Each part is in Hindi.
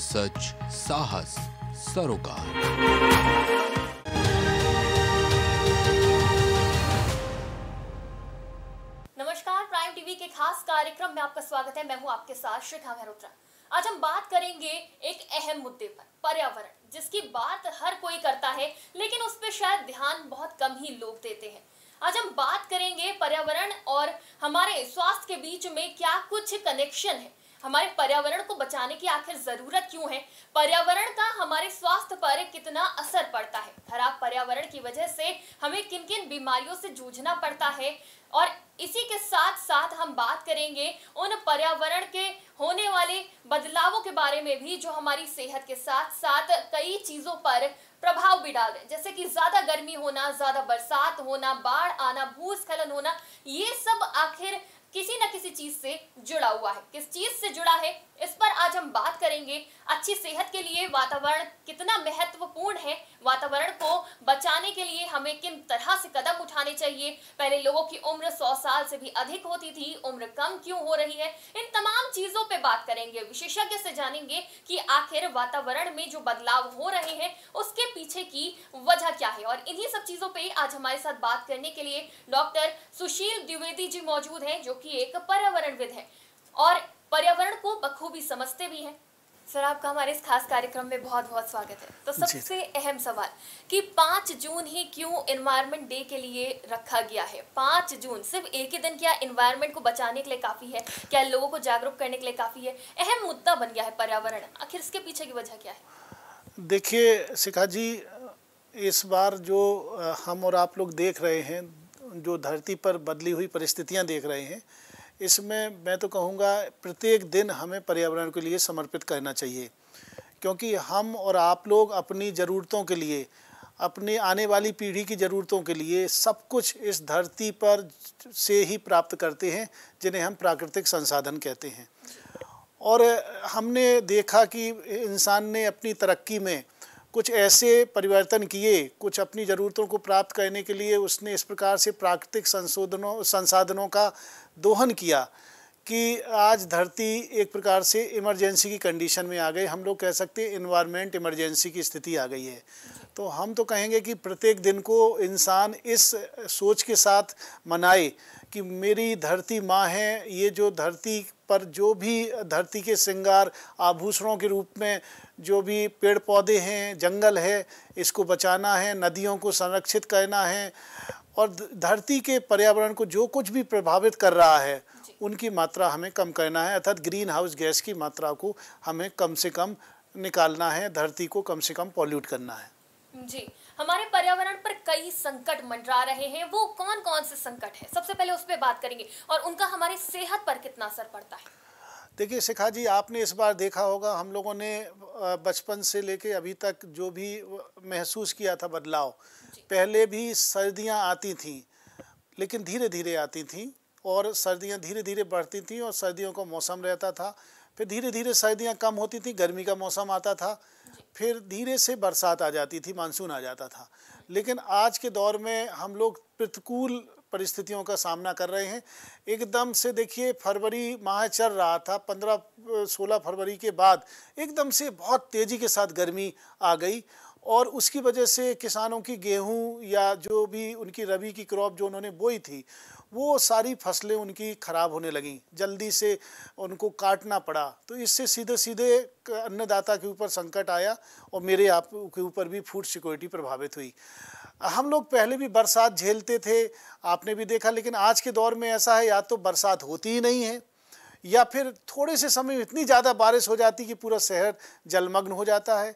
सच साहस सरोकार नमस्कार प्राइम टीवी के खास कार्यक्रम में आपका स्वागत है मैं हूं आपके साथ श्रेखा मेहरोत्रा आज हम बात करेंगे एक अहम मुद्दे पर पर्यावरण जिसकी बात हर कोई करता है लेकिन उस पर शायद ध्यान बहुत कम ही लोग देते हैं आज हम बात करेंगे पर्यावरण और हमारे स्वास्थ्य के बीच में क्या कुछ कनेक्शन है हमारे पर्यावरण को बचाने की आखिर जरूरत क्यों है पर्यावरण का हमारे स्वास्थ्य पर कितना असर पड़ता है खराब पर्यावरण की वजह से हमें किन किन बीमारियों से जूझना पड़ता है और इसी के साथ साथ हम बात करेंगे उन पर्यावरण के होने वाले बदलावों के बारे में भी जो हमारी सेहत के साथ साथ कई चीज़ों पर प्रभाव भी डाल रहे हैं जैसे कि ज़्यादा गर्मी होना ज़्यादा बरसात होना बाढ़ आना भूस्खलन होना ये सब आखिर किसी न किसी चीज से जुड़ा हुआ है किस चीज से जुड़ा है इस पर आज हम बात करेंगे अच्छी सेहत के लिए वातावरण कितना महत्वपूर्ण है वातावरण को बचाने के लिए हमें किन तरह से कदम उठाने चाहिए पहले लोगों की उम्र 100 साल से भी अधिक होती थी उम्र कम क्यों हो रही है इन तमाम चीजों पे बात करेंगे विशेषज्ञ से जानेंगे कि आखिर वातावरण में जो बदलाव हो रहे हैं उसके पीछे की वजह क्या है और इन्हीं सब चीजों पर आज हमारे साथ बात करने के लिए डॉक्टर सुशील द्विवेदी जी मौजूद हैं जो कि एक पर्यावरणविद है और पर्यावरण को बखूबी समझते भी हैं सर आपका हमारे इस खास कार्यक्रम में बहुत बहुत स्वागत है तो सबसे अहम सवाल कि पाँच जून ही क्यों इन्वायरमेंट डे के लिए रखा गया है पाँच जून सिर्फ एक ही दिन क्या इन्वायरमेंट को बचाने के लिए काफ़ी है क्या लोगों को जागरूक करने के लिए काफ़ी है अहम मुद्दा बन गया है पर्यावरण आखिर इसके पीछे की वजह क्या है देखिए शिखा जी इस बार जो हम और आप लोग देख रहे हैं जो धरती पर बदली हुई परिस्थितियाँ देख रहे हैं इसमें मैं तो कहूँगा प्रत्येक दिन हमें पर्यावरण के लिए समर्पित करना चाहिए क्योंकि हम और आप लोग अपनी ज़रूरतों के लिए अपने आने वाली पीढ़ी की ज़रूरतों के लिए सब कुछ इस धरती पर से ही प्राप्त करते हैं जिन्हें हम प्राकृतिक संसाधन कहते हैं और हमने देखा कि इंसान ने अपनी तरक्की में कुछ ऐसे परिवर्तन किए कुछ अपनी ज़रूरतों को प्राप्त करने के लिए उसने इस प्रकार से प्राकृतिक संशोधनों संसाधनों का दोहन किया कि आज धरती एक प्रकार से इमरजेंसी की कंडीशन में आ गई हम लोग कह सकते हैं इन्वायरमेंट इमरजेंसी की स्थिति आ गई है तो हम तो कहेंगे कि प्रत्येक दिन को इंसान इस सोच के साथ मनाए कि मेरी धरती माँ है ये जो धरती पर जो भी धरती के श्रृंगार आभूषणों के रूप में जो भी पेड़ पौधे हैं जंगल है इसको बचाना है नदियों को संरक्षित करना है और धरती के पर्यावरण को जो कुछ भी प्रभावित कर रहा है उनकी मात्रा हमें कम करना है अर्थात ग्रीन हाउस गैस की मात्रा को हमें कम से कम निकालना है धरती को कम से कम पॉल्यूट करना है जी हमारे पर्यावरण पर कई संकट मंडरा रहे हैं वो कौन कौन से संकट है सबसे पहले उस पर बात करेंगे और उनका हमारी सेहत पर कितना असर पड़ता है देखिए शिखा जी आपने इस बार देखा होगा हम लोगों ने बचपन से लेके अभी तक जो भी महसूस किया था बदलाव पहले भी सर्दियां आती थीं लेकिन धीरे धीरे आती थीं और सर्दियां धीरे धीरे बढ़ती थीं और सर्दियों का मौसम रहता था फिर धीरे धीरे सर्दियाँ कम होती थी गर्मी का मौसम आता था फिर धीरे से बरसात आ जाती थी मानसून आ जाता था लेकिन आज के दौर में हम लोग प्रतिकूल परिस्थितियों का सामना कर रहे हैं एकदम से देखिए फरवरी माह चल रहा था पंद्रह सोलह फरवरी के बाद एकदम से बहुत तेज़ी के साथ गर्मी आ गई और उसकी वजह से किसानों की गेहूं या जो भी उनकी रबी की क्रॉप जो उन्होंने बोई थी वो सारी फसलें उनकी ख़राब होने लगीं जल्दी से उनको काटना पड़ा तो इससे सीधे सीधे अन्नदाता के ऊपर संकट आया और मेरे आप के ऊपर भी फूड सिक्योरिटी प्रभावित हुई हम लोग पहले भी बरसात झेलते थे आपने भी देखा लेकिन आज के दौर में ऐसा है या तो बरसात होती ही नहीं है या फिर थोड़े से समय में इतनी ज़्यादा बारिश हो जाती कि पूरा शहर जलमग्न हो जाता है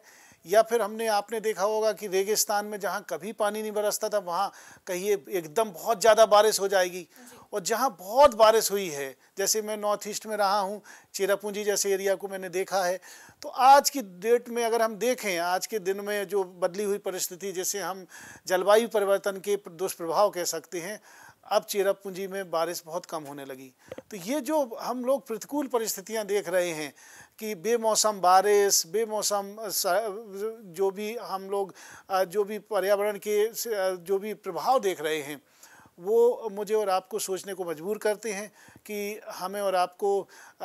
या फिर हमने आपने देखा होगा कि रेगिस्तान में जहाँ कभी पानी नहीं बरसता था वहाँ कहिए एकदम बहुत ज़्यादा बारिश हो जाएगी और जहाँ बहुत बारिश हुई है जैसे मैं नॉर्थ ईस्ट में रहा हूँ चेरापूंजी जैसे एरिया को मैंने देखा है तो आज की डेट में अगर हम देखें आज के दिन में जो बदली हुई परिस्थिति जैसे हम जलवायु परिवर्तन के दुष्प्रभाव कह सकते हैं अब चेरापूंजी में बारिश बहुत कम होने लगी तो ये जो हम लोग प्रतिकूल परिस्थितियां देख रहे हैं कि बेमौसम बारिश बेमौसम जो भी हम लोग जो भी पर्यावरण के जो भी प्रभाव देख रहे हैं वो मुझे और आपको सोचने को मजबूर करते हैं कि हमें और आपको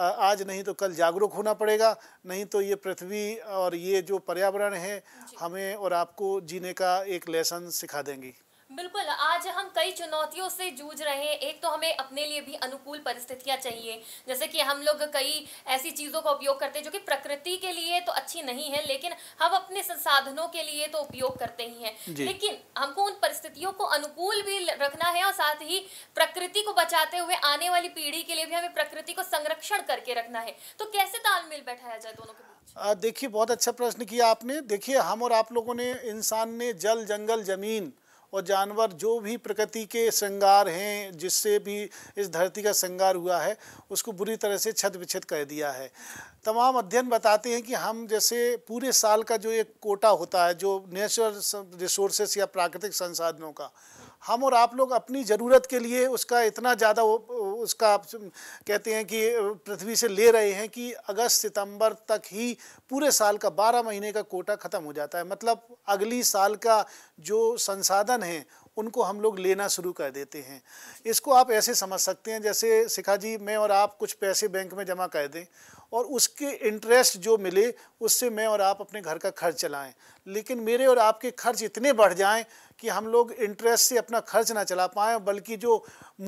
आज नहीं तो कल जागरूक होना पड़ेगा नहीं तो ये पृथ्वी और ये जो पर्यावरण है हमें और आपको जीने का एक लेसन सिखा देंगी बिल्कुल आज हम कई चुनौतियों से जूझ रहे हैं एक तो हमें अपने लिए भी अनुकूल परिस्थितियां चाहिए जैसे कि हम लोग कई ऐसी चीज़ों का उपयोग करते हैं जो कि प्रकृति के लिए तो अच्छी नहीं है लेकिन हम अपने संसाधनों के लिए तो उपयोग करते ही हैं लेकिन हमको उन परिस्थितियों को अनुकूल भी रखना है और साथ ही प्रकृति को बचाते हुए आने वाली पीढ़ी के लिए भी हमें प्रकृति को संरक्षण करके रखना है तो कैसे तालमेल बैठाया जाए दोनों के देखिए बहुत अच्छा प्रश्न किया आपने देखिए हम और आप लोगों ने इंसान ने जल जंगल जमीन और जानवर जो भी प्रकृति के श्रृंगार हैं जिससे भी इस धरती का श्रृंगार हुआ है उसको बुरी तरह से छत विछत कर दिया है तमाम अध्ययन बताते हैं कि हम जैसे पूरे साल का जो एक कोटा होता है जो नेचुरल रिसोर्सेस या प्राकृतिक संसाधनों का हम और आप लोग अपनी ज़रूरत के लिए उसका इतना ज़्यादा उसका आप कहते हैं कि पृथ्वी से ले रहे हैं कि अगस्त सितंबर तक ही पूरे साल का बारह महीने का कोटा ख़त्म हो जाता है मतलब अगली साल का जो संसाधन है उनको हम लोग लेना शुरू कर देते हैं इसको आप ऐसे समझ सकते हैं जैसे शिखा जी मैं और आप कुछ पैसे बैंक में जमा कर दें और उसके इंटरेस्ट जो मिले उससे मैं और आप अपने घर का खर्च चलाएं लेकिन मेरे और आपके खर्च इतने बढ़ जाएं कि हम लोग इंटरेस्ट से अपना खर्च ना चला पाएँ बल्कि जो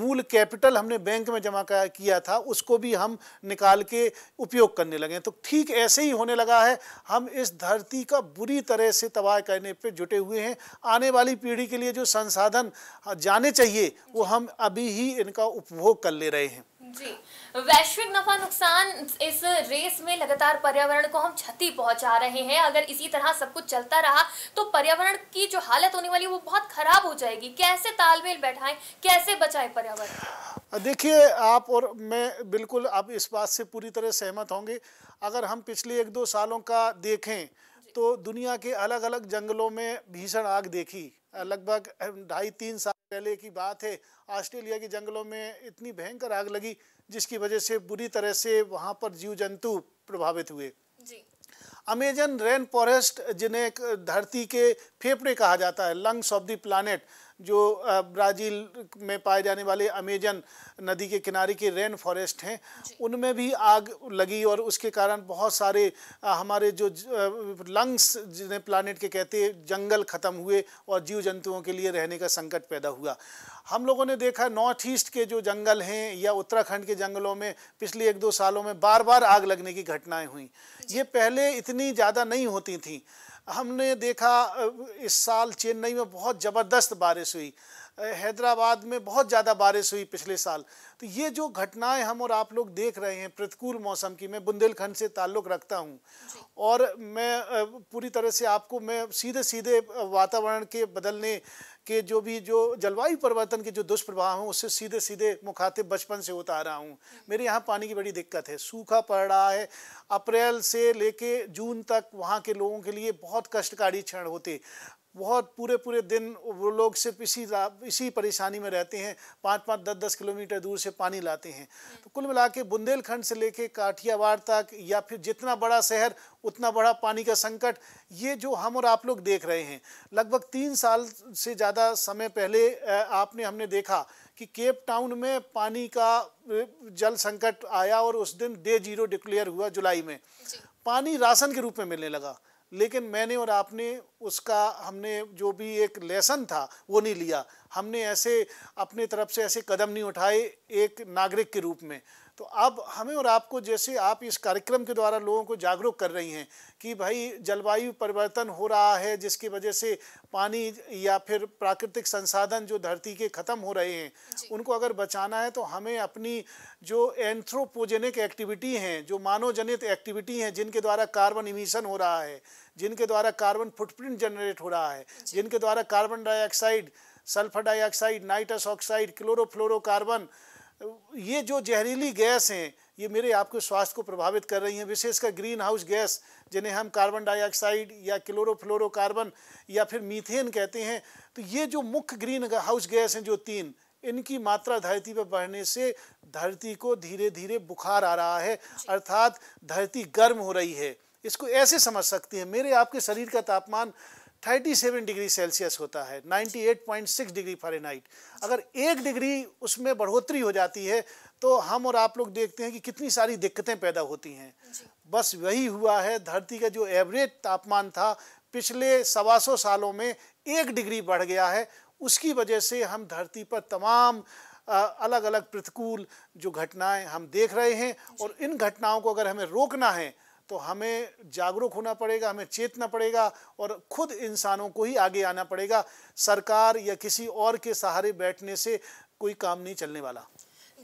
मूल कैपिटल हमने बैंक में जमा किया था उसको भी हम निकाल के उपयोग करने लगे तो ठीक ऐसे ही होने लगा है हम इस धरती का बुरी तरह से तबाह करने पर जुटे हुए हैं आने वाली पीढ़ी के लिए जो संसाधन जाने चाहिए वो हम अभी ही इनका उपभोग कर ले रहे हैं जी वैश्विक नफा नुकसान इस रेस में लगातार पर्यावरण को हम क्षति पहुंचा रहे हैं अगर इसी तरह सब कुछ चलता रहा तो पर्यावरण की जो हालत होने वाली है वो बहुत खराब हो जाएगी कैसे तालमेल बैठाएं कैसे बचाएं पर्यावरण देखिए आप और मैं बिल्कुल आप इस बात से पूरी तरह सहमत होंगे अगर हम पिछले एक दो सालों का देखें तो दुनिया के अलग अलग जंगलों में भीषण आग देखी लगभग ढाई तीन साल पहले की बात है ऑस्ट्रेलिया के जंगलों में इतनी भयंकर आग लगी जिसकी वजह से बुरी तरह से वहाँ पर जीव जंतु प्रभावित हुए जी अमेजन रेन फॉरेस्ट जिन्हें धरती के फेफड़े कहा जाता है लंग्स ऑफ द प्लानट जो ब्राज़ील में पाए जाने वाले अमेजन नदी के किनारे के रेन फॉरेस्ट हैं उनमें भी आग लगी और उसके कारण बहुत सारे हमारे जो लंग्स जिन्हें प्लानट के कहते हैं जंगल ख़त्म हुए और जीव जंतुओं के लिए रहने का संकट पैदा हुआ हम लोगों ने देखा नॉर्थ ईस्ट के जो जंगल हैं या उत्तराखंड के जंगलों में पिछले एक दो सालों में बार बार आग लगने की घटनाएं हुई ये पहले इतनी ज़्यादा नहीं होती थी हमने देखा इस साल चेन्नई में बहुत ज़बरदस्त बारिश हुई हैदराबाद में बहुत ज़्यादा बारिश हुई पिछले साल तो ये जो घटनाएं हम और आप लोग देख रहे हैं प्रतिकूल मौसम की मैं बुंदेलखंड से ताल्लुक़ रखता हूँ और मैं पूरी तरह से आपको मैं सीधे सीधे वातावरण के बदलने के जो भी जो जलवायु परिवर्तन के जो दुष्प्रभाव हैं उससे सीधे सीधे मुखातिब बचपन से होता आ रहा हूँ मेरे यहाँ पानी की बड़ी दिक्कत है सूखा पड़ रहा है अप्रैल से लेके जून तक वहाँ के लोगों के लिए बहुत कष्टकारी क्षण होते बहुत पूरे पूरे दिन वो लोग सिर्फ इसी इसी परेशानी में रहते हैं पाँच पाँच दस दस किलोमीटर दूर से पानी लाते हैं तो कुल मिला के बुंदेलखंड से लेके काठियावाड़ तक या फिर जितना बड़ा शहर उतना बड़ा पानी का संकट ये जो हम और आप लोग देख रहे हैं लगभग तीन साल से ज़्यादा समय पहले आपने हमने देखा कि केप टाउन में पानी का जल संकट आया और उस दिन डे जीरो डिक्लेयर हुआ जुलाई में पानी राशन के रूप में मिलने लगा लेकिन मैंने और आपने उसका हमने जो भी एक लेसन था वो नहीं लिया हमने ऐसे अपने तरफ से ऐसे कदम नहीं उठाए एक नागरिक के रूप में तो अब हमें और आपको जैसे आप इस कार्यक्रम के द्वारा लोगों को जागरूक कर रही हैं कि भाई जलवायु परिवर्तन हो रहा है जिसकी वजह से पानी या फिर प्राकृतिक संसाधन जो धरती के ख़त्म हो रहे हैं उनको अगर बचाना है तो हमें अपनी जो एंथ्रोपोजेनिक एक्टिविटी हैं जो मानवजनित एक्टिविटी हैं जिनके द्वारा कार्बन इमिशन हो रहा है जिनके द्वारा कार्बन फुटप्रिंट जनरेट हो रहा है जिनके द्वारा carbon dioxide sulphur dioxide nitrous oxide chlorofluorocarbon carbon ये जो जहरीली गैस हैं ये मेरे आपके स्वास्थ्य को प्रभावित कर रही हैं विशेषकर ग्रीन हाउस गैस जिन्हें हम कार्बन डाइऑक्साइड या क्लोरोफ्लोरोकार्बन या फिर मीथेन कहते हैं तो ये जो मुख्य ग्रीन हाउस गैस हैं जो तीन इनकी मात्रा धरती पर बढ़ने से धरती को धीरे धीरे बुखार आ रहा है अर्थात धरती गर्म हो रही है इसको ऐसे समझ सकते हैं मेरे आपके शरीर का तापमान 37 डिग्री सेल्सियस होता है 98.6 डिग्री फारेनहाइट अगर एक डिग्री उसमें बढ़ोतरी हो जाती है तो हम और आप लोग देखते हैं कि कितनी सारी दिक्कतें पैदा होती हैं बस वही हुआ है धरती का जो एवरेज तापमान था पिछले सवा सौ सालों में एक डिग्री बढ़ गया है उसकी वजह से हम धरती पर तमाम अलग अलग प्रतिकूल जो घटनाएं हम देख रहे हैं और इन घटनाओं को अगर हमें रोकना है तो हमें जागरूक होना पड़ेगा हमें चेतना पड़ेगा और खुद इंसानों को ही आगे आना पड़ेगा सरकार या किसी और के सहारे बैठने से कोई काम नहीं चलने वाला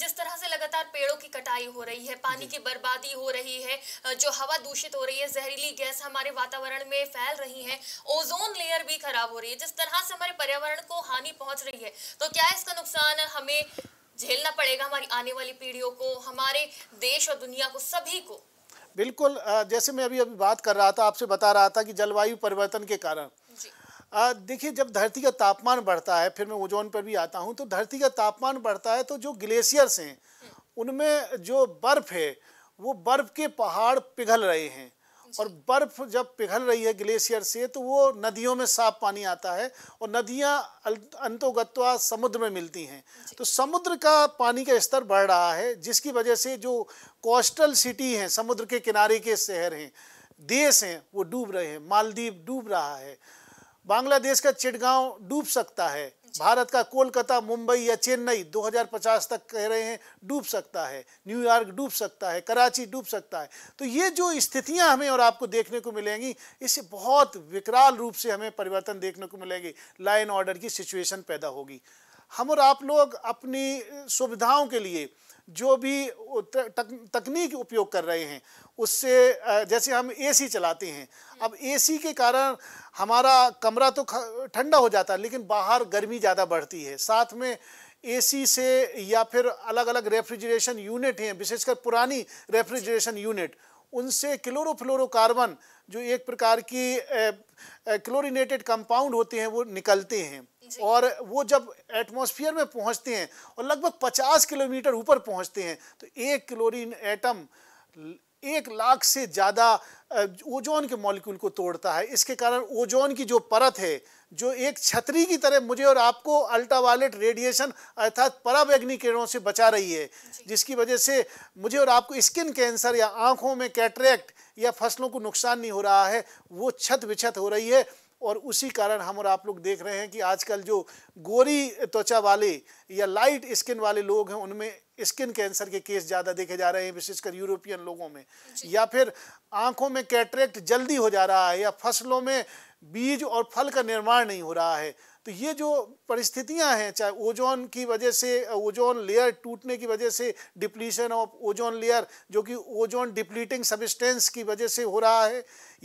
जिस तरह से लगातार पेड़ों की कटाई हो रही है पानी की बर्बादी हो रही है जो हवा दूषित हो रही है जहरीली गैस हमारे वातावरण में फैल रही है ओजोन लेयर भी खराब हो रही है जिस तरह से हमारे पर्यावरण को हानि पहुंच रही है तो क्या इसका नुकसान हमें झेलना पड़ेगा हमारी आने वाली पीढ़ियों को हमारे देश और दुनिया को सभी को बिल्कुल जैसे मैं अभी अभी बात कर रहा था आपसे बता रहा था कि जलवायु परिवर्तन के कारण देखिए जब धरती का तापमान बढ़ता है फिर मैं ओजोन पर भी आता हूँ तो धरती का तापमान बढ़ता है तो जो ग्लेशियर्स हैं हम्म। उनमें जो बर्फ़ है वो बर्फ़ के पहाड़ पिघल रहे हैं और बर्फ जब पिघल रही है ग्लेशियर से तो वो नदियों में साफ पानी आता है और नदियाँ अंतोगत्वा समुद्र में मिलती हैं तो समुद्र का पानी का स्तर बढ़ रहा है जिसकी वजह से जो कोस्टल सिटी हैं समुद्र के किनारे के शहर हैं देश हैं वो डूब रहे हैं मालदीव डूब रहा है बांग्लादेश का चिड़गांव डूब सकता है भारत का कोलकाता मुंबई या चेन्नई 2050 तक कह रहे हैं डूब सकता है न्यूयॉर्क डूब सकता है कराची डूब सकता है तो ये जो स्थितियां हमें और आपको देखने को मिलेंगी इससे बहुत विकराल रूप से हमें परिवर्तन देखने को मिलेगी लाइन ऑर्डर की सिचुएशन पैदा होगी हम और आप लोग अपनी सुविधाओं के लिए जो भी तकनीक उपयोग कर रहे हैं उससे जैसे हम एसी चलाते हैं अब एसी के कारण हमारा कमरा तो ठंडा हो जाता है लेकिन बाहर गर्मी ज़्यादा बढ़ती है साथ में एसी से या फिर अलग अलग रेफ्रिजरेशन यूनिट हैं विशेषकर पुरानी रेफ्रिजरेशन यूनिट उनसे क्लोरोफ्लोरोकार्बन जो एक प्रकार की क्लोरिनेटेड कंपाउंड होते हैं वो निकलते हैं और वो जब एटमॉस्फेयर में पहुंचते हैं और लगभग 50 किलोमीटर ऊपर पहुंचते हैं तो एक क्लोरीन एटम एक लाख से ज़्यादा ओजोन के मॉलिक्यूल को तोड़ता है इसके कारण ओजोन की जो परत है जो एक छतरी की तरह मुझे और आपको अल्ट्रावायलेट रेडिएशन अर्थात पराबैग्नि किरणों से बचा रही है जिसकी वजह से मुझे और आपको स्किन कैंसर या आंखों में कैटरेक्ट या फसलों को नुकसान नहीं हो रहा है वो छत विछत हो रही है और उसी कारण हम और आप लोग देख रहे हैं कि आजकल जो गोरी त्वचा वाले या लाइट स्किन वाले लोग हैं उनमें स्किन कैंसर के केस ज़्यादा देखे जा रहे हैं विशेषकर यूरोपियन लोगों में या फिर आंखों में कैटरेक्ट जल्दी हो जा रहा है या फसलों में बीज और फल का निर्माण नहीं हो रहा है तो ये जो परिस्थितियां हैं चाहे ओजोन की वजह से ओजोन लेयर टूटने की वजह से डिप्लीशन ऑफ ओजोन लेयर जो कि ओजोन डिप्लीटिंग सबिस्टेंस की वजह से हो रहा है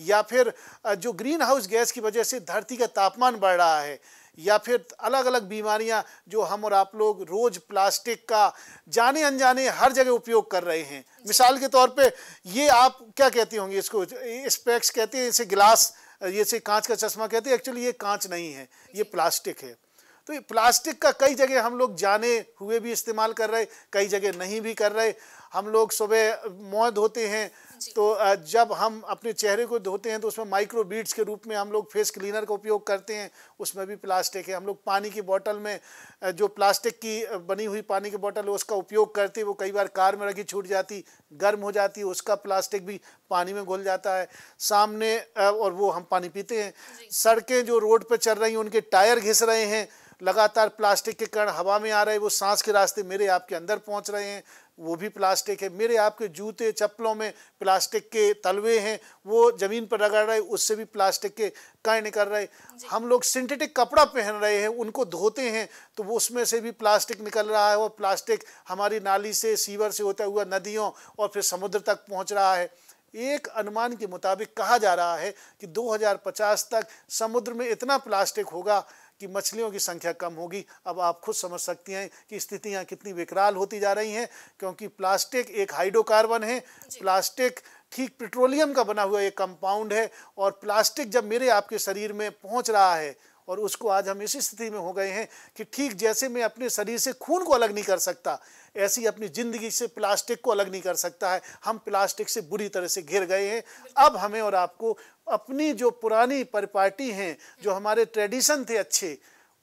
या फिर जो ग्रीन हाउस गैस की वजह से धरती का तापमान बढ़ रहा है या फिर अलग अलग बीमारियां जो हम और आप लोग रोज़ प्लास्टिक का जाने अनजाने हर जगह उपयोग कर रहे हैं मिसाल के तौर पे ये आप क्या कहती होंगी इसको स्पेक्स कहते हैं इसे गिलास ये से कांच का चश्मा कहते हैं एक्चुअली ये कांच नहीं है ये प्लास्टिक है तो ये प्लास्टिक का कई जगह हम लोग जाने हुए भी इस्तेमाल कर रहे कई जगह नहीं भी कर रहे हम लोग सुबह मुँह धोते हैं तो जब हम अपने चेहरे को धोते हैं तो उसमें माइक्रो बीड्स के रूप में हम लोग फेस क्लीनर का उपयोग करते हैं उसमें भी प्लास्टिक है हम लोग पानी की बोतल में जो प्लास्टिक की बनी हुई पानी की बोतल है उसका उपयोग करते वो कई बार कार में रखी छूट जाती गर्म हो जाती उसका प्लास्टिक भी पानी में घुल जाता है सामने और वो हम पानी पीते हैं सड़कें जो रोड पर चल रही हैं उनके टायर घिस रहे हैं लगातार प्लास्टिक के कण हवा में आ रहे वो सांस के रास्ते मेरे आपके अंदर पहुंच रहे हैं वो भी प्लास्टिक है मेरे आपके जूते चप्पलों में प्लास्टिक के तलवे हैं वो ज़मीन पर रगड़ रहे उससे भी प्लास्टिक के कण निकल रहे हम लोग सिंथेटिक कपड़ा पहन रहे हैं उनको धोते हैं तो वो उसमें से भी प्लास्टिक निकल रहा है और प्लास्टिक हमारी नाली से सीवर से होता हुआ नदियों और फिर समुद्र तक पहुँच रहा है एक अनुमान के मुताबिक कहा जा रहा है कि 2050 तक समुद्र में इतना प्लास्टिक होगा कि मछलियों की संख्या कम होगी अब आप खुद समझ सकती हैं कि स्थितियाँ कितनी विकराल होती जा रही हैं क्योंकि प्लास्टिक एक हाइड्रोकार्बन है प्लास्टिक ठीक पेट्रोलियम का बना हुआ एक कंपाउंड है और प्लास्टिक जब मेरे आपके शरीर में पहुंच रहा है और उसको आज हम इसी स्थिति में हो गए हैं कि ठीक जैसे मैं अपने शरीर से खून को अलग नहीं कर सकता ऐसी अपनी ज़िंदगी से प्लास्टिक को अलग नहीं कर सकता है हम प्लास्टिक से बुरी तरह से घिर गए हैं अब हमें और आपको अपनी जो पुरानी परिपाटी हैं जो हमारे ट्रेडिशन थे अच्छे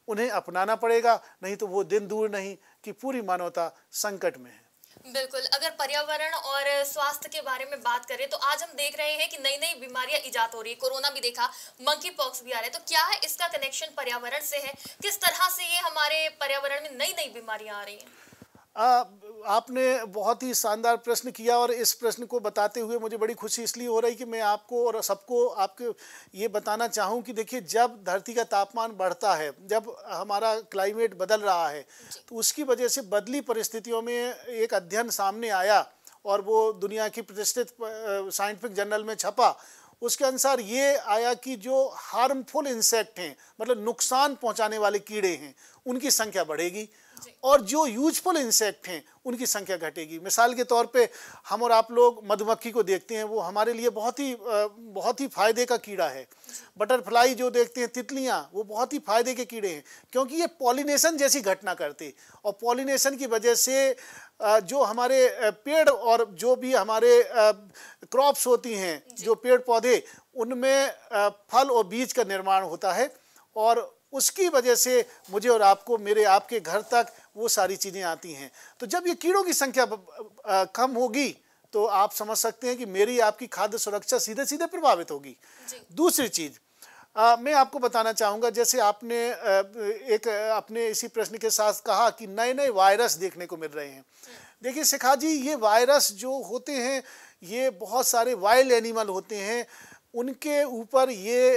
उन्हें अपनाना पड़ेगा नहीं तो वो दिन दूर नहीं कि पूरी मानवता संकट में है बिल्कुल अगर पर्यावरण और स्वास्थ्य के बारे में बात करें तो आज हम देख रहे हैं कि नई नई बीमारियां ईजाद हो रही है कोरोना भी देखा मंकी पॉक्स भी आ रहा है तो क्या है इसका कनेक्शन पर्यावरण से है किस तरह से ये हमारे पर्यावरण में नई नई बीमारियां आ रही हैं आ, आपने बहुत ही शानदार प्रश्न किया और इस प्रश्न को बताते हुए मुझे बड़ी खुशी इसलिए हो रही कि मैं आपको और सबको आपके ये बताना चाहूँ कि देखिए जब धरती का तापमान बढ़ता है जब हमारा क्लाइमेट बदल रहा है तो उसकी वजह से बदली परिस्थितियों में एक अध्ययन सामने आया और वो दुनिया की प्रतिष्ठित साइंटिफिक जर्नल में छपा उसके अनुसार ये आया कि जो हार्मफुल इंसेक्ट हैं मतलब नुकसान पहुंचाने वाले कीड़े हैं उनकी संख्या बढ़ेगी और जो यूजफुल इंसेक्ट हैं उनकी संख्या घटेगी मिसाल के तौर पे हम और आप लोग मधुमक्खी को देखते हैं वो हमारे लिए बहुत ही बहुत ही फायदे का कीड़ा है बटरफ्लाई जो देखते हैं तितलियाँ वो बहुत ही फायदे के कीड़े हैं क्योंकि ये पॉलिनेशन जैसी घटना करते और पॉलिनेशन की वजह से जो हमारे पेड़ और जो भी हमारे क्रॉप्स होती हैं जो पेड़ पौधे उनमें फल और बीज का निर्माण होता है और उसकी वजह से मुझे और आपको मेरे आपके घर तक वो सारी चीज़ें आती हैं तो जब ये कीड़ों की संख्या कम होगी तो आप समझ सकते हैं कि मेरी आपकी खाद्य सुरक्षा सीधे सीधे प्रभावित होगी दूसरी चीज़ आ, मैं आपको बताना चाहूँगा जैसे आपने एक अपने इसी प्रश्न के साथ कहा कि नए नए वायरस देखने को मिल रहे हैं देखिए शिखा जी ये वायरस जो होते हैं ये बहुत सारे वाइल्ड एनिमल होते हैं उनके ऊपर ये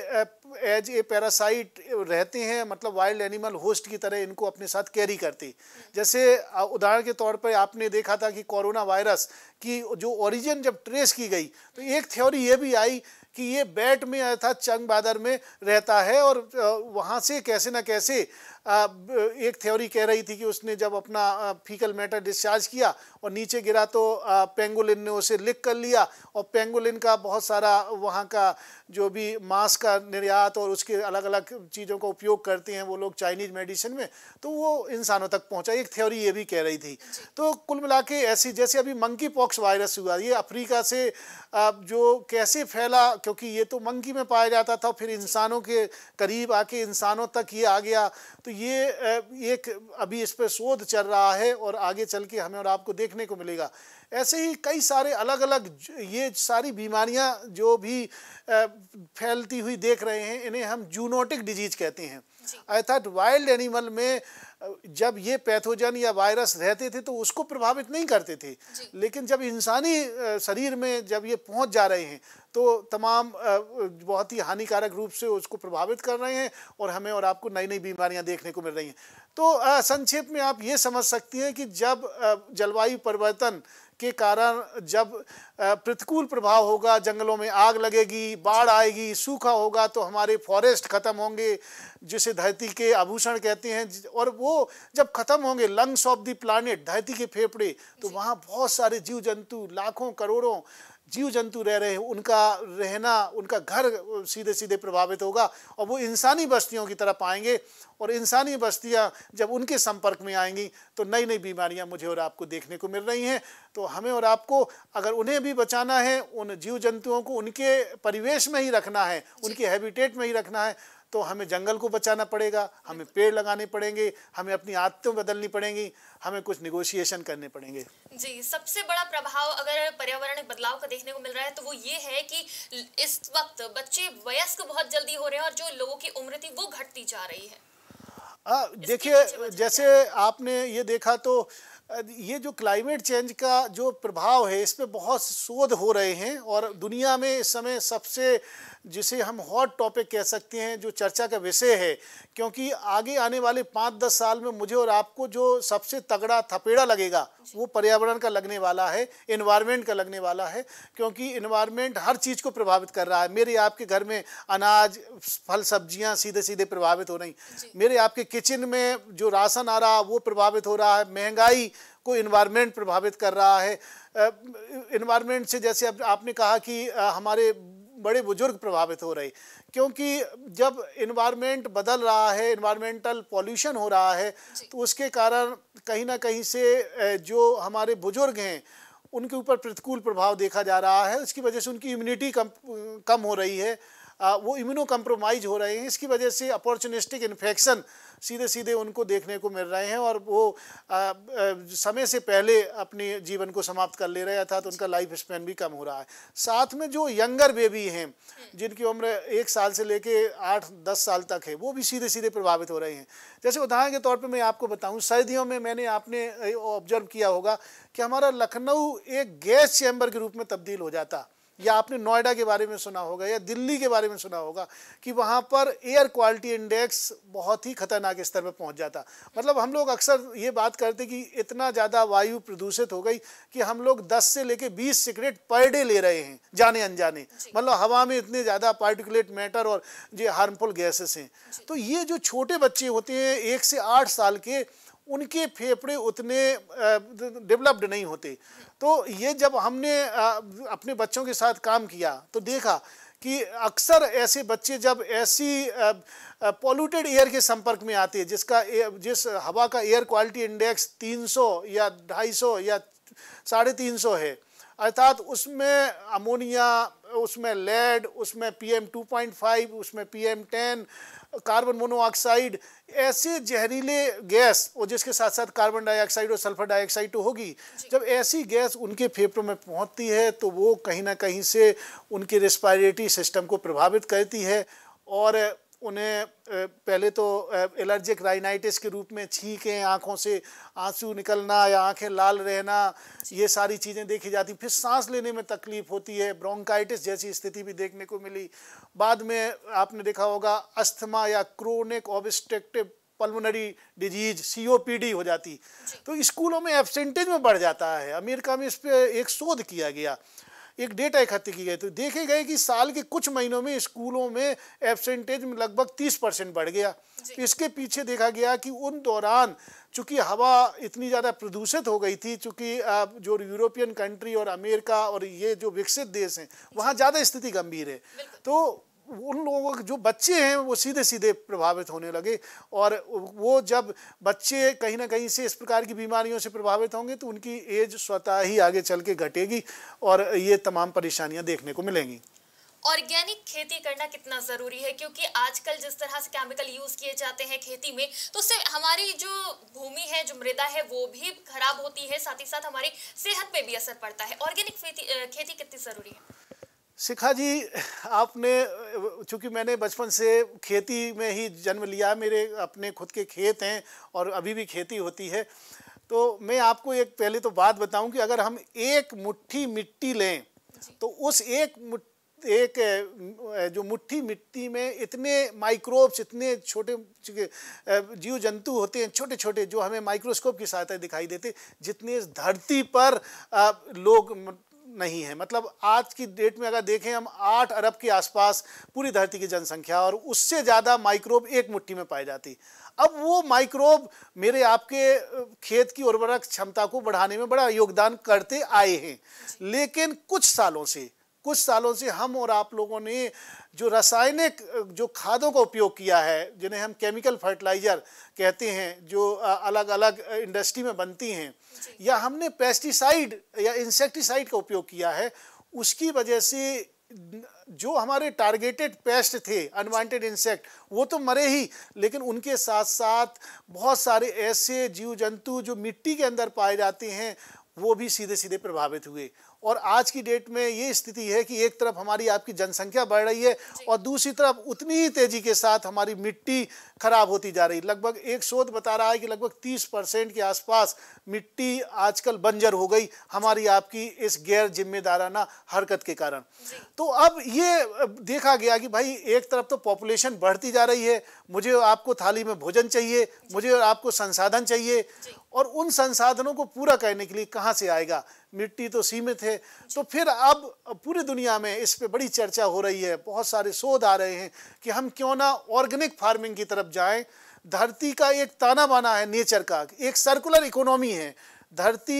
एज ए पैरासाइट रहते हैं मतलब वाइल्ड एनिमल होस्ट की तरह इनको अपने साथ कैरी करते जैसे उदाहरण के तौर पर आपने देखा था कि कोरोना वायरस की जो ओरिजिन जब ट्रेस की गई तो एक थ्योरी ये भी आई कि ये बैट में अर्थात चंग बादर में रहता है और वहाँ से कैसे ना कैसे एक थ्योरी कह रही थी कि उसने जब अपना फीकल मैटर डिस्चार्ज किया और नीचे गिरा तो पेंगुलिन ने उसे लिक कर लिया और पेंगुलिन का बहुत सारा वहाँ का जो भी मांस का निर्यात और उसके अलग अलग चीज़ों का उपयोग करते हैं वो लोग चाइनीज मेडिसिन में तो वो इंसानों तक पहुँचा एक थ्योरी ये भी कह रही थी तो कुल मिला के ऐसी जैसे अभी मंकी पॉक्स वायरस हुआ ये अफ्रीका से जो कैसे फैला क्योंकि ये तो मंकी में पाया जाता था फिर इंसानों के करीब आके इंसानों तक ये आ गया तो तो ये एक अभी इस पर शोध चल रहा है और आगे चल के हमें और आपको देखने को मिलेगा ऐसे ही कई सारे अलग अलग ये सारी बीमारियां जो भी फैलती हुई देख रहे हैं इन्हें हम जूनोटिक डिजीज कहते हैं अर्थात वाइल्ड एनिमल में जब ये पैथोजन या वायरस रहते थे तो उसको प्रभावित नहीं करते थे लेकिन जब इंसानी शरीर में जब ये पहुंच जा रहे हैं तो तमाम बहुत ही हानिकारक रूप से उसको प्रभावित कर रहे हैं और हमें और आपको नई नई बीमारियां देखने को मिल रही हैं तो संक्षेप में आप ये समझ सकती हैं कि जब जलवायु परिवर्तन के कारण जब प्रतिकूल प्रभाव होगा जंगलों में आग लगेगी बाढ़ आएगी सूखा होगा तो हमारे फॉरेस्ट ख़त्म होंगे जिसे धरती के आभूषण कहते हैं और वो जब ख़त्म होंगे लंग्स ऑफ द प्लानट धरती के फेफड़े तो वहाँ बहुत सारे जीव जंतु लाखों करोड़ों जीव जंतु रह रहे हैं उनका रहना उनका घर सीधे सीधे प्रभावित होगा और वो इंसानी बस्तियों की तरफ आएंगे और इंसानी बस्तियाँ जब उनके संपर्क में आएंगी तो नई नई बीमारियाँ मुझे और आपको देखने को मिल रही हैं तो हमें और आपको अगर उन्हें भी बचाना है उन जीव जंतुओं को उनके परिवेश में ही रखना है उनके हैबिटेट में ही रखना है तो हमें जंगल को बचाना पड़ेगा हमें पेड़ लगाने पड़ेंगे हमें अपनी आदतें बदलनी पड़ेंगी हमें कुछ निगोशिएशन करने पड़ेंगे जी सबसे बड़ा प्रभाव अगर पर्यावरण बदलाव का देखने को मिल रहा है तो वो ये है कि इस वक्त बच्चे वयस्क बहुत जल्दी हो रहे हैं और जो लोगों की उम्र थी वो घटती जा रही है देखिए जैसे आपने ये देखा तो ये जो क्लाइमेट चेंज का जो प्रभाव है इस पर बहुत शोध हो रहे हैं और दुनिया में इस समय सबसे जिसे हम हॉट टॉपिक कह सकते हैं जो चर्चा का विषय है क्योंकि आगे आने वाले पाँच दस साल में मुझे और आपको जो सबसे तगड़ा थपेड़ा लगेगा वो पर्यावरण का लगने वाला है इन्वायरमेंट का लगने वाला है क्योंकि इन्वायरमेंट हर चीज़ को प्रभावित कर रहा है मेरे आपके घर में अनाज फल सब्जियाँ सीधे सीधे प्रभावित हो रही मेरे आपके किचन में जो राशन आ रहा वो प्रभावित हो रहा है महंगाई को इन्वायरमेंट प्रभावित कर रहा है इन्वायरमेंट से जैसे अब आपने कहा कि हमारे बड़े बुजुर्ग प्रभावित हो रहे क्योंकि जब इन्वायरमेंट बदल रहा है इन्वायरमेंटल पॉल्यूशन हो रहा है तो उसके कारण कहीं ना कहीं से जो हमारे बुजुर्ग हैं उनके ऊपर प्रतिकूल प्रभाव देखा जा रहा है उसकी वजह से उनकी इम्यूनिटी कम कम हो रही है वो इम्यूनो कम्प्रोमाइज हो रहे हैं इसकी वजह से अपॉर्चुनिस्टिक इन्फेक्शन सीधे सीधे उनको देखने को मिल रहे हैं और वो आ, आ, समय से पहले अपने जीवन को समाप्त कर ले रहे हैं अर्थात तो उनका लाइफ स्पेन भी कम हो रहा है साथ में जो यंगर बेबी हैं जिनकी उम्र एक साल से लेके आठ दस साल तक है वो भी सीधे सीधे प्रभावित हो रहे हैं जैसे उदाहरण के तौर पर मैं आपको बताऊँ सर्दियों में मैंने आपने ऑब्जर्व किया होगा कि हमारा लखनऊ एक गैस चैम्बर के रूप में तब्दील हो जाता या आपने नोएडा के बारे में सुना होगा या दिल्ली के बारे में सुना होगा कि वहाँ पर एयर क्वालिटी इंडेक्स बहुत ही खतरनाक स्तर पर पहुँच जाता मतलब हम लोग अक्सर ये बात करते कि इतना ज़्यादा वायु प्रदूषित हो गई कि हम लोग 10 से लेके 20 सिगरेट पर डे ले रहे हैं जाने अनजाने मतलब हवा में इतने ज़्यादा पार्टिकुलेट मैटर और ये हार्मफुल गैसेस हैं तो ये जो छोटे बच्चे होते हैं एक से आठ साल के उनके फेफड़े उतने डेवलप्ड नहीं होते तो ये जब हमने अपने बच्चों के साथ काम किया तो देखा कि अक्सर ऐसे बच्चे जब ऐसी पॉल्यूटेड एयर के संपर्क में आते हैं जिसका जिस हवा का एयर क्वालिटी इंडेक्स 300 या 250 या साढ़े तीन सौ है अर्थात उसमें अमोनिया उसमें लेड उसमें P M two point five उसमें P M ten carbon monoxide ऐसे जहरीले गैस और जिसके साथ साथ कार्बन डाइऑक्साइड और सल्फर डाइऑक्साइड तो होगी जब ऐसी गैस उनके फेफड़ों में पहुंचती है तो वो कहीं ना कहीं से उनके रेस्पायरेटरी सिस्टम को प्रभावित करती है और उन्हें पहले तो एलर्जिक राइनाइटिस के रूप में छींकें आँखों से आंसू निकलना या आँखें लाल रहना ये सारी चीज़ें देखी जाती फिर सांस लेने में तकलीफ होती है ब्रोंकाइटिस जैसी स्थिति भी देखने को मिली बाद में आपने देखा होगा अस्थमा या chronic obstructive pulmonary disease COPD हो जाती तो स्कूलों में एबसेंटेज में बढ़ जाता है अमेरिका में इस पर एक शोध किया गया एक डेटा इकट्ठी की गई तो देखे गए कि साल के कुछ महीनों में स्कूलों में एबसेंटेज लगभग तीस परसेंट बढ़ गया इसके पीछे देखा गया कि उन दौरान चूँकि हवा इतनी ज़्यादा प्रदूषित हो गई थी चूँकि जो यूरोपियन कंट्री और अमेरिका और ये जो विकसित देश हैं वहाँ ज़्यादा स्थिति गंभीर है तो उन लोगों के जो बच्चे हैं वो सीधे सीधे प्रभावित होने लगे और वो जब बच्चे कहीं ना कहीं से इस प्रकार की बीमारियों से प्रभावित होंगे तो उनकी एज स्वतः ही आगे चल के घटेगी और ये तमाम परेशानियाँ देखने को मिलेंगी ऑर्गेनिक खेती करना कितना ज़रूरी है क्योंकि आजकल जिस तरह से केमिकल यूज़ किए जाते हैं खेती में तो उससे हमारी जो भूमि है जो मृदा है वो भी खराब होती है साथ ही साथ हमारी सेहत पे भी असर पड़ता है ऑर्गेनिक खेती कितनी ज़रूरी है शिखा जी आपने चूंकि मैंने बचपन से खेती में ही जन्म लिया मेरे अपने खुद के खेत हैं और अभी भी खेती होती है तो मैं आपको एक पहले तो बात बताऊं कि अगर हम एक मुट्ठी मिट्टी लें तो उस एक एक जो मुट्ठी मिट्टी में इतने माइक्रोब्स इतने छोटे जीव जंतु होते हैं छोटे छोटे जो हमें माइक्रोस्कोप की सहायता दिखाई देते जितने इस धरती पर लोग नहीं है मतलब आज की डेट में अगर देखें हम आठ अरब के आसपास पूरी धरती की जनसंख्या और उससे ज़्यादा माइक्रोब एक मुट्ठी में पाई जाती अब वो माइक्रोब मेरे आपके खेत की उर्वरक क्षमता को बढ़ाने में बड़ा योगदान करते आए हैं लेकिन कुछ सालों से कुछ सालों से हम और आप लोगों ने जो रासायनिक जो खादों का उपयोग किया है जिन्हें हम केमिकल फर्टिलाइज़र कहते हैं जो अलग अलग इंडस्ट्री में बनती हैं या हमने पेस्टिसाइड या इंसेक्टिसाइड का उपयोग किया है उसकी वजह से जो हमारे टारगेटेड पेस्ट थे अनवांटेड इंसेक्ट वो तो मरे ही लेकिन उनके साथ साथ बहुत सारे ऐसे जीव जंतु जो मिट्टी के अंदर पाए जाते हैं वो भी सीधे सीधे प्रभावित हुए और आज की डेट में ये स्थिति है कि एक तरफ हमारी आपकी जनसंख्या बढ़ रही है और दूसरी तरफ उतनी ही तेज़ी के साथ हमारी मिट्टी खराब होती जा रही लगभग एक शोध बता रहा है कि लगभग 30 परसेंट के आसपास मिट्टी आजकल बंजर हो गई हमारी आपकी इस गैर जिम्मेदाराना हरकत के कारण तो अब ये देखा गया कि भाई एक तरफ तो पॉपुलेशन बढ़ती जा रही है मुझे आपको थाली में भोजन चाहिए मुझे आपको संसाधन चाहिए और उन संसाधनों को पूरा करने के लिए कहाँ से आएगा मिट्टी तो सीमित है तो फिर अब पूरी दुनिया में इस पर बड़ी चर्चा हो रही है बहुत सारे शोध आ रहे हैं कि हम क्यों ना ऑर्गेनिक फार्मिंग की तरफ जाएं धरती का एक ताना बाना है नेचर का एक सर्कुलर इकोनॉमी है धरती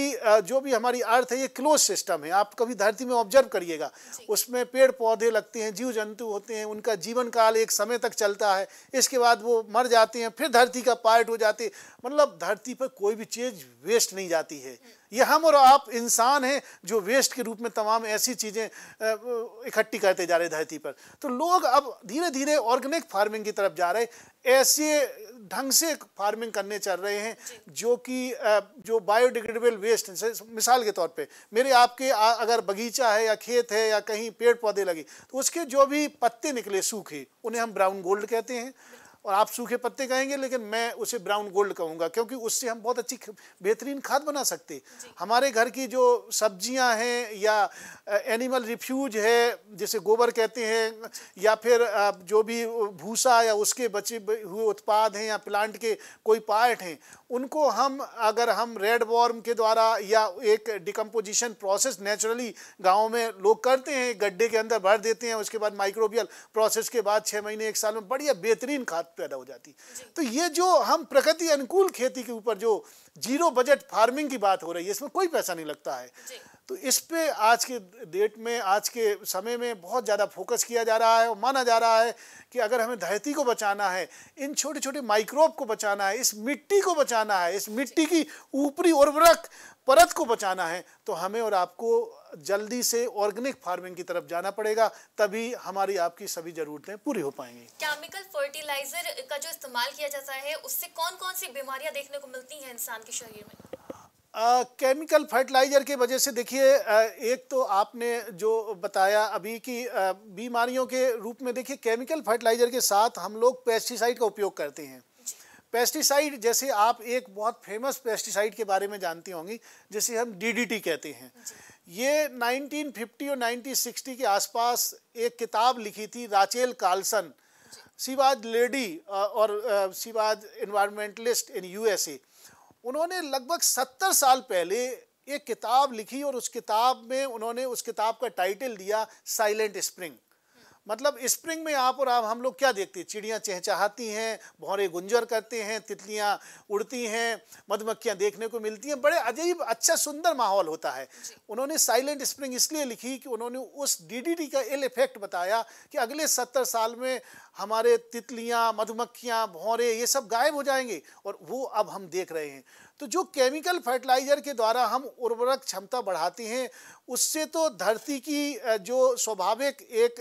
जो भी हमारी अर्थ है ये क्लोज सिस्टम है आप कभी धरती में ऑब्जर्व करिएगा उसमें पेड़ पौधे लगते हैं जीव जंतु होते हैं उनका जीवन काल एक समय तक चलता है इसके बाद वो मर जाते हैं फिर धरती का पार्ट हो जाते मतलब धरती पर कोई भी चीज़ वेस्ट नहीं जाती है ये हम और आप इंसान हैं जो वेस्ट के रूप में तमाम ऐसी चीज़ें इकट्ठी करते जा रहे धरती पर तो लोग अब धीरे धीरे ऑर्गेनिक फार्मिंग की तरफ जा रहे ऐसे ढंग से फार्मिंग करने चल रहे हैं जो कि जो बायोडिग्रेडेबल वेस्ट मिसाल के तौर पे मेरे आपके अगर बगीचा है या खेत है या कहीं पेड़ पौधे लगे तो उसके जो भी पत्ते निकले सूखे उन्हें हम ब्राउन गोल्ड कहते हैं और आप सूखे पत्ते कहेंगे लेकिन मैं उसे ब्राउन गोल्ड कहूँगा क्योंकि उससे हम बहुत अच्छी बेहतरीन खाद बना सकते हमारे घर की जो सब्जियाँ हैं या एनिमल रिफ्यूज है जैसे गोबर कहते हैं या फिर जो भी भूसा या उसके बचे हुए उत्पाद हैं या प्लांट के कोई पार्ट हैं उनको हम अगर हम रेड वॉर्म के द्वारा या एक डिकम्पोजिशन प्रोसेस नेचुरली गाँव में लोग करते हैं गड्ढे के अंदर भर देते हैं उसके बाद माइक्रोबियल प्रोसेस के बाद छः महीने एक साल में बढ़िया बेहतरीन खाद पैदा हो जाती तो ये जो हम प्रकृति अनुकूल खेती के ऊपर जो जीरो बजट फार्मिंग की बात हो रही है इसमें कोई पैसा नहीं लगता है तो इस पे आज के डेट में आज के समय में बहुत ज़्यादा फोकस किया जा रहा है और माना जा रहा है कि अगर हमें धरती को बचाना है इन छोटे छोटे माइक्रोब को बचाना है इस मिट्टी को बचाना है इस मिट्टी की ऊपरी उर्वरक परत को बचाना है तो हमें और आपको जल्दी से ऑर्गेनिक फार्मिंग की तरफ जाना पड़ेगा तभी हमारी आपकी सभी जरूरतें पूरी हो पाएंगी केमिकल फर्टिलाइजर का जो इस्तेमाल किया जाता है उससे कौन कौन सी बीमारियां देखने को मिलती हैं इंसान के शरीर में केमिकल फर्टिलाइज़र के वजह से देखिए एक तो आपने जो बताया अभी कि बीमारियों के रूप में देखिए केमिकल फर्टिलाइज़र के साथ हम लोग पेस्टिसाइड का उपयोग करते हैं पेस्टिसाइड जैसे आप एक बहुत फेमस पेस्टिसाइड के बारे में जानती होंगी जिसे हम डीडीटी कहते हैं ये 1950 और 1960 के आसपास एक किताब लिखी थी राचेल कार्लसन सी लेडी और सी इन्वायरमेंटलिस्ट इन यूएसए उन्होंने लगभग 70 साल पहले एक किताब लिखी और उस किताब में उन्होंने उस किताब का टाइटल दिया साइलेंट स्प्रिंग मतलब स्प्रिंग में आप और आप हम लोग क्या देखते हैं चिड़ियाँ चहचहाती हैं भौरे गुंजर करते हैं तितलियाँ उड़ती हैं मधुमक्खियाँ देखने को मिलती हैं बड़े अजीब अच्छा सुंदर माहौल होता है उन्होंने साइलेंट स्प्रिंग इसलिए लिखी कि उन्होंने उस डीडीडी का इल इफेक्ट बताया कि अगले सत्तर साल में हमारे तितलियाँ मधुमक्खियाँ भौरे ये सब गायब हो जाएंगे और वो अब हम देख रहे हैं तो जो केमिकल फर्टिलाइज़र के द्वारा हम उर्वरक क्षमता बढ़ाते हैं उससे तो धरती की जो स्वाभाविक एक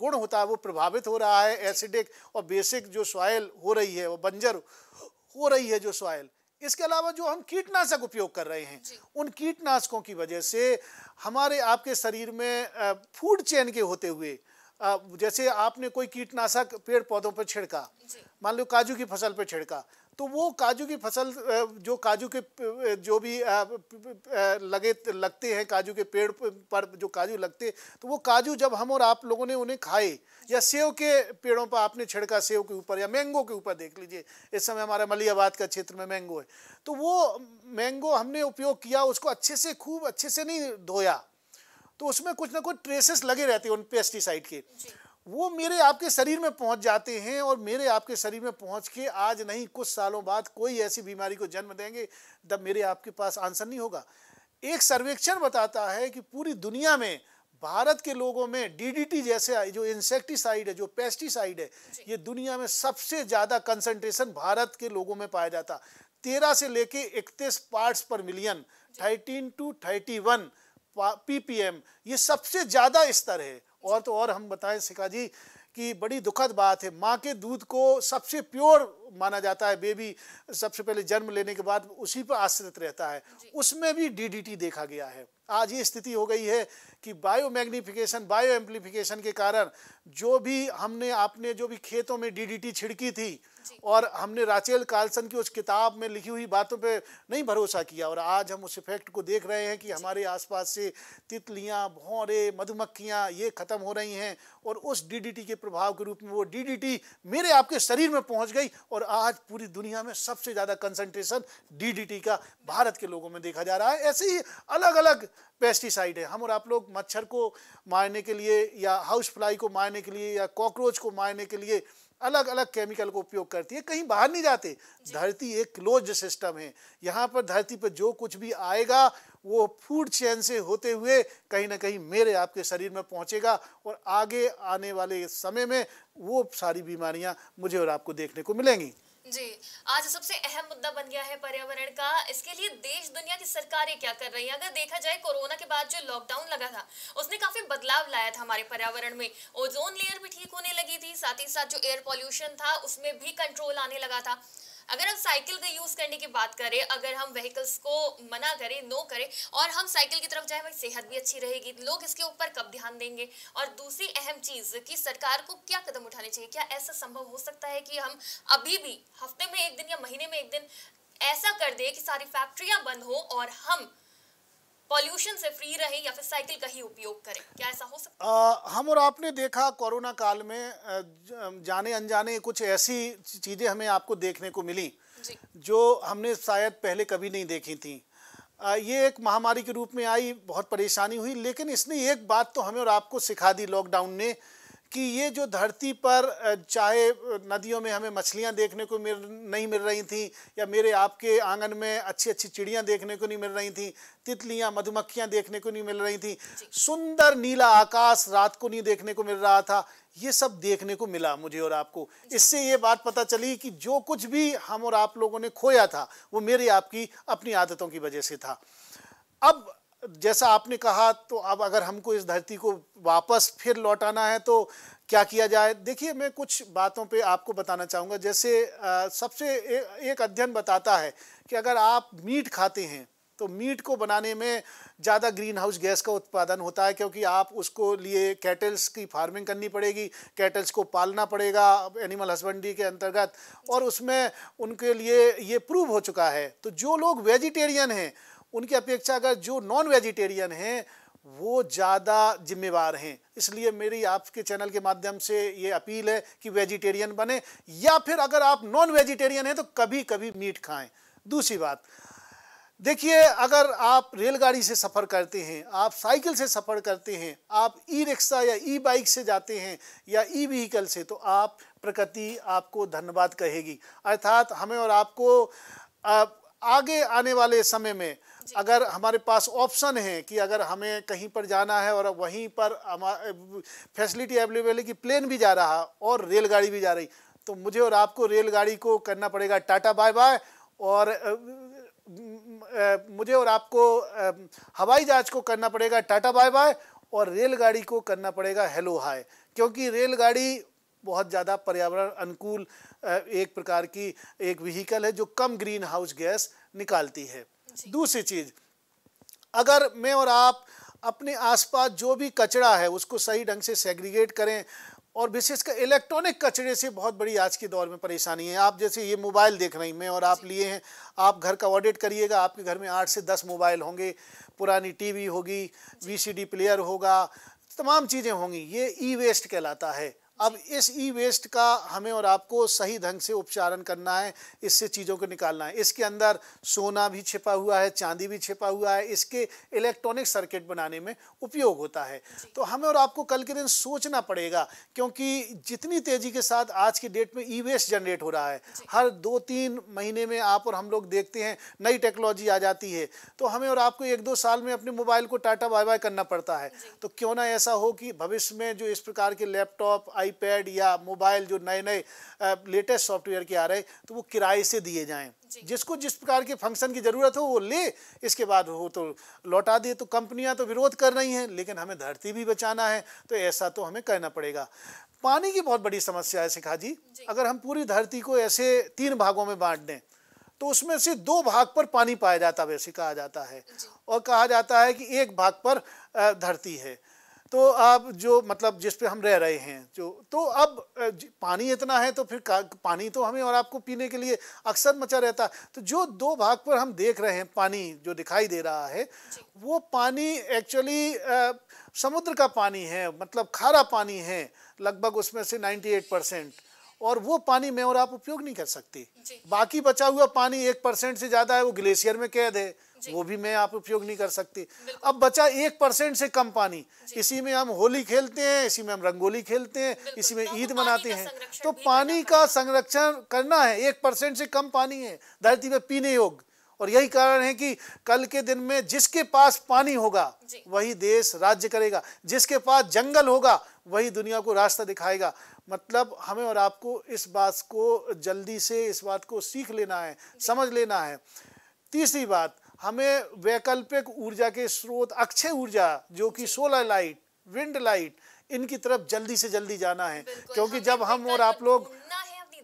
गुण होता है वो प्रभावित हो रहा है एसिडिक और बेसिक जो सॉयल हो रही है वो बंजर हो रही है जो सॉयल इसके अलावा जो हम कीटनाशक उपयोग कर रहे हैं उन कीटनाशकों की वजह से हमारे आपके शरीर में फूड चेन के होते हुए जैसे आपने कोई कीटनाशक पेड़ पौधों पर छिड़का मान लो काजू की फसल पर छिड़का तो वो काजू की फसल जो काजू के जो भी लगे लगते हैं काजू के पेड़ पर जो काजू लगते तो वो काजू जब हम और आप लोगों ने उन्हें खाए या सेव के पेड़ों पर आपने छिड़का सेव के ऊपर या मैंगो के ऊपर देख लीजिए इस समय हमारे मलियाबाद का क्षेत्र में मैंगो है तो वो मैंगो हमने उपयोग किया उसको अच्छे से खूब अच्छे से नहीं धोया तो उसमें कुछ ना कुछ ट्रेसेस लगे रहते हैं उन पेस्टिसाइड के वो मेरे आपके शरीर में पहुंच जाते हैं और मेरे आपके शरीर में पहुंच के आज नहीं कुछ सालों बाद कोई ऐसी बीमारी को जन्म देंगे तब मेरे आपके पास आंसर नहीं होगा एक सर्वेक्षण बताता है कि पूरी दुनिया में भारत के लोगों में डीडीटी जैसे जो इंसेक्टिसाइड है जो पेस्टिसाइड है ये दुनिया में सबसे ज़्यादा कंसंट्रेशन भारत के लोगों में पाया जाता तेरह से लेके इकतीस पार्ट्स पर million thirteen to thirty one PPM ये सबसे ज़्यादा स्तर है और तो और हम बताएं सिका जी कि बड़ी दुखद बात है माँ के दूध को सबसे प्योर माना जाता है बेबी सबसे पहले जन्म लेने के बाद उसी पर आश्रित रहता है उसमें भी डीडीटी देखा गया है आज ये स्थिति हो गई है कि बायो मैग्निफिकेशन बायो एम्प्लीफिकेशन के कारण जो भी हमने आपने जो भी खेतों में डीडीटी छिड़की थी और हमने राचेल कार्लसन की उस किताब में लिखी हुई बातों पे नहीं भरोसा किया और आज हम उस इफेक्ट को देख रहे हैं कि हमारे आसपास से तितलियां भौरे मधुमक्खियां ये ख़त्म हो रही हैं और उस डीडीटी के प्रभाव के रूप में वो डीडीटी मेरे आपके शरीर में पहुंच गई और और आज पूरी दुनिया में सबसे ज़्यादा कंसंट्रेशन डीडीटी का भारत के लोगों में देखा जा रहा है ऐसे ही अलग अलग पेस्टिसाइड है हम और आप लोग मच्छर को मारने के लिए या हाउस फ्लाई को मारने के लिए या कॉकरोच को मारने के लिए अलग अलग केमिकल को उपयोग करती है कहीं बाहर नहीं जाते धरती एक क्लोज सिस्टम है यहाँ पर धरती पर जो कुछ भी आएगा वो फूड चैन से होते हुए कहीं ना कहीं मेरे आपके शरीर में पहुँचेगा और आगे आने वाले समय में वो सारी बीमारियाँ मुझे और आपको देखने को मिलेंगी जी आज सबसे अहम मुद्दा बन गया है पर्यावरण का इसके लिए देश दुनिया की सरकारें क्या कर रही हैं अगर देखा जाए कोरोना के बाद जो लॉकडाउन लगा था उसने काफी बदलाव लाया था हमारे पर्यावरण में ओजोन लेयर भी ठीक होने लगी थी साथ ही साथ जो एयर पॉल्यूशन था उसमें भी कंट्रोल आने लगा था अगर हम साइकिल का यूज़ करने की बात करें अगर हम व्हीकल्स को मना करें नो करें और हम साइकिल की तरफ जाए हमारी सेहत भी अच्छी रहेगी लोग इसके ऊपर कब ध्यान देंगे और दूसरी अहम चीज़ कि सरकार को क्या कदम उठाने चाहिए क्या ऐसा संभव हो सकता है कि हम अभी भी हफ्ते में एक दिन या महीने में एक दिन ऐसा कर दे कि सारी फैक्ट्रियां बंद हो और हम पॉल्यूशन से फ्री रहे या फिर साइकिल का ही उपयोग करें क्या ऐसा हो सकता है हम और आपने देखा कोरोना काल में जाने अनजाने कुछ ऐसी चीज़ें हमें आपको देखने को मिली जो हमने शायद पहले कभी नहीं देखी थी ये एक महामारी के रूप में आई बहुत परेशानी हुई लेकिन इसने एक बात तो हमें और आपको सिखा दी लॉकडाउन ने कि ये जो धरती पर चाहे नदियों में हमें मछलियां देखने को मिल नहीं मिल रही थी या मेरे आपके आंगन में अच्छी अच्छी चिड़ियां देखने को नहीं मिल रही थी तितलियां मधुमक्खियां देखने को नहीं मिल रही थी सुंदर नीला आकाश रात को नहीं देखने को मिल रहा था ये सब देखने को मिला मुझे और आपको इससे ये बात पता चली कि जो कुछ भी हम और आप लोगों ने खोया था वो मेरी आपकी अपनी आदतों की वजह से था अब जैसा आपने कहा तो अब अगर हमको इस धरती को वापस फिर लौटाना है तो क्या किया जाए देखिए मैं कुछ बातों पे आपको बताना चाहूँगा जैसे आ, सबसे ए, एक अध्ययन बताता है कि अगर आप मीट खाते हैं तो मीट को बनाने में ज़्यादा ग्रीन हाउस गैस का उत्पादन होता है क्योंकि आप उसको लिए कैटल्स की फार्मिंग करनी पड़ेगी कैटल्स को पालना पड़ेगा एनिमल हस्बेंड्री के अंतर्गत और उसमें उनके लिए ये प्रूव हो चुका है तो जो लोग वेजिटेरियन हैं उनकी अपेक्षा अगर जो नॉन वेजिटेरियन हैं वो ज़्यादा जिम्मेवार हैं इसलिए मेरी आपके चैनल के माध्यम से ये अपील है कि वेजिटेरियन बने या फिर अगर आप नॉन वेजिटेरियन हैं तो कभी कभी मीट खाएं दूसरी बात देखिए अगर आप रेलगाड़ी से सफ़र करते हैं आप साइकिल से सफ़र करते हैं आप ई रिक्शा या ई बाइक से जाते हैं या ई व्हीकल से तो आप प्रकृति आपको धन्यवाद कहेगी अर्थात हमें और आपको आगे आने वाले समय में अगर हमारे पास ऑप्शन है कि अगर हमें कहीं पर जाना है और वहीं पर फैसिलिटी अवेलेबल है कि प्लेन भी जा रहा और रेलगाड़ी भी जा रही तो मुझे और आपको रेलगाड़ी को करना पड़ेगा टाटा बाय बाय और मुझे और आपको हवाई जहाज को करना पड़ेगा टाटा बाय बाय और रेलगाड़ी को करना पड़ेगा हेलो हाय क्योंकि रेलगाड़ी बहुत ज़्यादा पर्यावरण अनुकूल एक प्रकार की एक व्हीकल है जो कम ग्रीन हाउस गैस निकालती है दूसरी चीज़ अगर मैं और आप अपने आसपास जो भी कचरा है उसको सही ढंग से सेग्रीगेट करें और विशेषकर इलेक्ट्रॉनिक कचरे से बहुत बड़ी आज के दौर में परेशानी है आप जैसे ये मोबाइल देख रही मैं और आप लिए हैं आप घर का ऑडिट करिएगा आपके घर में आठ से दस मोबाइल होंगे पुरानी टीवी होगी वीसीडी प्लेयर होगा तमाम चीज़ें होंगी ये ई वेस्ट कहलाता है अब इस ई वेस्ट का हमें और आपको सही ढंग से उपचारण करना है इससे चीज़ों को निकालना है इसके अंदर सोना भी छिपा हुआ है चांदी भी छिपा हुआ है इसके इलेक्ट्रॉनिक सर्किट बनाने में उपयोग होता है तो हमें और आपको कल के दिन सोचना पड़ेगा क्योंकि जितनी तेज़ी के साथ आज की डेट में ई वेस्ट जनरेट हो रहा है हर दो तीन महीने में आप और हम लोग देखते हैं नई टेक्नोलॉजी आ जाती है तो हमें और आपको एक दो साल में अपने मोबाइल को टाटा बाय बाय करना पड़ता है तो क्यों ना ऐसा हो कि भविष्य में जो इस प्रकार के लैपटॉप आई आईपैड या मोबाइल जो नए नए लेटेस्ट सॉफ्टवेयर के आ रहे हैं तो वो किराए से दिए जाएं जिसको जिस प्रकार के फंक्शन की ज़रूरत हो वो ले इसके बाद हो तो लौटा दे तो कंपनियां तो विरोध कर रही हैं लेकिन हमें धरती भी बचाना है तो ऐसा तो हमें करना पड़ेगा पानी की बहुत बड़ी समस्या है शिखा जी, जी। अगर हम पूरी धरती को ऐसे तीन भागों में बांट दें तो उसमें से दो भाग पर पानी पाया जाता है वैसे कहा जाता है और कहा जाता है कि एक भाग पर धरती है तो आप जो मतलब जिस पे हम रह रहे हैं जो तो अब पानी इतना है तो फिर पानी तो हमें और आपको पीने के लिए अक्सर मचा रहता तो जो दो भाग पर हम देख रहे हैं पानी जो दिखाई दे रहा है वो पानी एक्चुअली समुद्र का पानी है मतलब खारा पानी है लगभग उसमें से 98 परसेंट और वो पानी में और आप उपयोग नहीं कर सकते बाकी बचा हुआ पानी एक परसेंट से ज़्यादा है वो ग्लेशियर में कैद है वो भी मैं आप उपयोग नहीं कर सकती अब बचा एक परसेंट से कम पानी इसी में हम होली खेलते हैं इसी में हम रंगोली खेलते हैं इसी में तो ईद तो मनाते हैं तो पानी का संरक्षण करना है एक परसेंट से कम पानी है धरती पर पीने योग्य और यही कारण है कि कल के दिन में जिसके पास पानी होगा वही देश राज्य करेगा जिसके पास जंगल होगा वही दुनिया को रास्ता दिखाएगा मतलब हमें और आपको इस बात को जल्दी से इस बात को सीख लेना है समझ लेना है तीसरी बात हमें वैकल्पिक ऊर्जा के स्रोत अक्षय ऊर्जा जो कि सोलर लाइट विंड लाइट इनकी तरफ जल्दी से जल्दी जाना है क्योंकि जब हम और आप लोग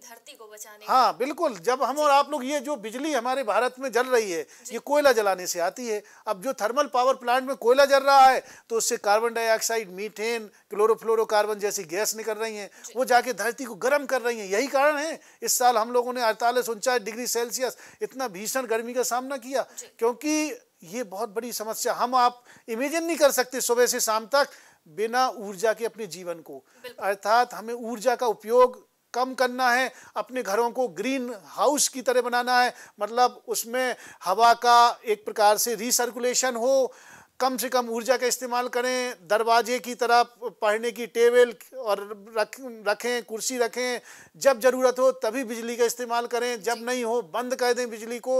धरती को बचाने हाँ बिल्कुल जब हम और आप लोग ये जो बिजली हमारे भारत में जल रही है ये कोयला जलाने से आती है अब जो थर्मल पावर प्लांट में कोयला जल रहा है तो उससे कार्बन डाइऑक्साइड मीथेन क्लोरोफ्लोरोकार्बन जैसी गैस निकल रही है वो जाके धरती को गर्म कर रही है यही कारण है इस साल हम लोगों ने अड़तालीस उनचास डिग्री सेल्सियस इतना भीषण गर्मी का सामना किया क्योंकि ये बहुत बड़ी समस्या हम आप इमेजिन नहीं कर सकते सुबह से शाम तक बिना ऊर्जा के अपने जीवन को अर्थात हमें ऊर्जा का उपयोग कम करना है अपने घरों को ग्रीन हाउस की तरह बनाना है मतलब उसमें हवा का एक प्रकार से रिसर्कुलेशन हो कम से कम ऊर्जा का इस्तेमाल करें दरवाजे की तरफ पढ़ने की टेबल और रख रखें कुर्सी रखें जब ज़रूरत हो तभी बिजली का इस्तेमाल करें जब नहीं हो बंद कर दें बिजली को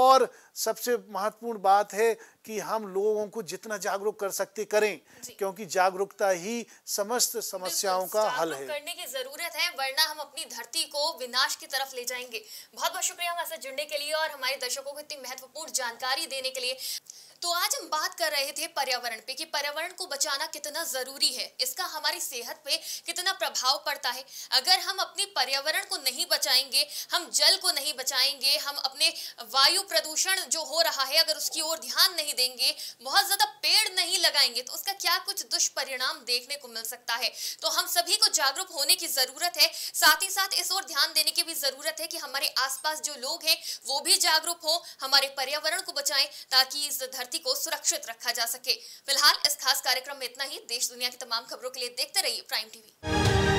और सबसे महत्वपूर्ण बात है कि हम लोगों को जितना जागरूक कर सकते करें क्योंकि जागरूकता ही समस्त समस्याओं का हल है करने की जरूरत है वरना हम अपनी धरती को विनाश की तरफ ले जाएंगे बहुत बहुत शुक्रिया हमारे साथ जुड़ने के लिए और हमारे दर्शकों को इतनी महत्वपूर्ण जानकारी देने के लिए तो आज हम बात कर रहे थे पर्यावरण पे कि पर्यावरण को बचाना कितना जरूरी है इसका हमारी सेहत पे कितना प्रभाव पड़ता है अगर हम अपने पर्यावरण को नहीं बचाएंगे हम जल को नहीं बचाएंगे हम अपने वायु प्रदूषण जो हो रहा है अगर उसकी ओर ध्यान नहीं देंगे बहुत ज्यादा पेड़ नहीं लगाएंगे तो उसका क्या कुछ दुष्परिणाम देखने को मिल सकता है तो हम सभी को जागरूक होने की जरूरत है साथ ही साथ इस ओर ध्यान देने की भी जरूरत है कि हमारे आसपास जो लोग हैं वो भी जागरूक हो हमारे पर्यावरण को बचाएं ताकि इस धरती को सुरक्षित रखा जा सके फिलहाल इस खास कार्यक्रम में इतना ही देश दुनिया की तमाम खबरों के लिए देखते रहिए प्राइम टीवी